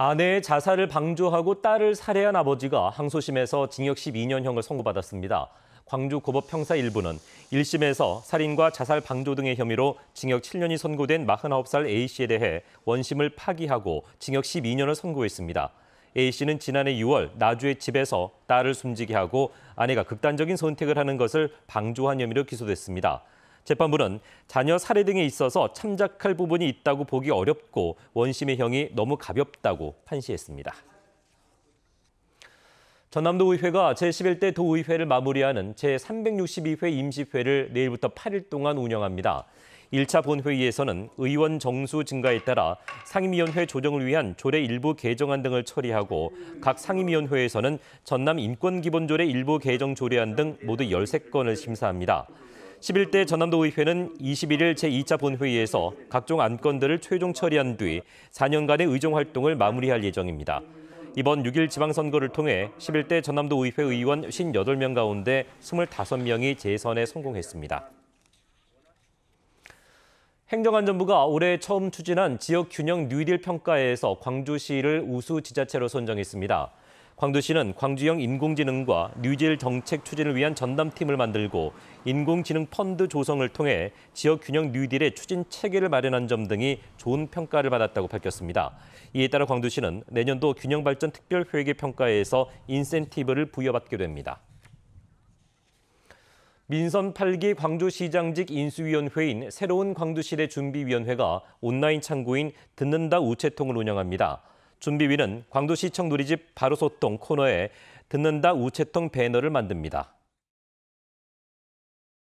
아내의 자살을 방조하고 딸을 살해한 아버지가 항소심에서 징역 12년형을 선고받았습니다. 광주 고법형사 1부는 1심에서 살인과 자살 방조 등의 혐의로 징역 7년이 선고된 49살 A씨에 대해 원심을 파기하고 징역 12년을 선고했습니다. A씨는 지난해 6월 나주의 집에서 딸을 숨지게 하고 아내가 극단적인 선택을 하는 것을 방조한 혐의로 기소됐습니다. 재판부는 자녀 살해 등에 있어서 참작할 부분이 있다고 보기 어렵고 원심의 형이 너무 가볍다고 판시했습니다. 전남도의회가 제11대 도의회를 마무리하는 제362회 임시회를 내일부터 8일 동안 운영합니다. 1차 본회의에서는 의원 정수 증가에 따라 상임위원회 조정을 위한 조례 일부 개정안 등을 처리하고 각 상임위원회에서는 전남 인권기본조례 일부 개정 조례안 등 모두 13건을 심사합니다. 11대 전남도의회는 21일 제2차 본회의에서 각종 안건들을 최종 처리한 뒤 4년간의 의정 활동을 마무리할 예정입니다. 이번 6일 지방선거를 통해 11대 전남도의회 의원 58명 가운데 25명이 재선에 성공했습니다. 행정안전부가 올해 처음 추진한 지역균형 뉴딜 평가에서 광주시를 우수 지자체로 선정했습니다. 광주시는 광주형 인공지능과 뉴질 정책 추진을 위한 전담팀을 만들고 인공지능 펀드 조성을 통해 지역 균형 뉴딜의 추진 체계를 마련한 점 등이 좋은 평가를 받았다고 밝혔습니다. 이에 따라 광주시는 내년도 균형 발전 특별 회계 평가에서 인센티브를 부여받게 됩니다. 민선 8기 광주시장직 인수위원회인 새로운 광주시대 준비위원회가 온라인 창구인 듣는다 우체통을 운영합니다. 준비위는 광도시청 누리집 바로소통 코너에 듣는다 우체통 배너를 만듭니다.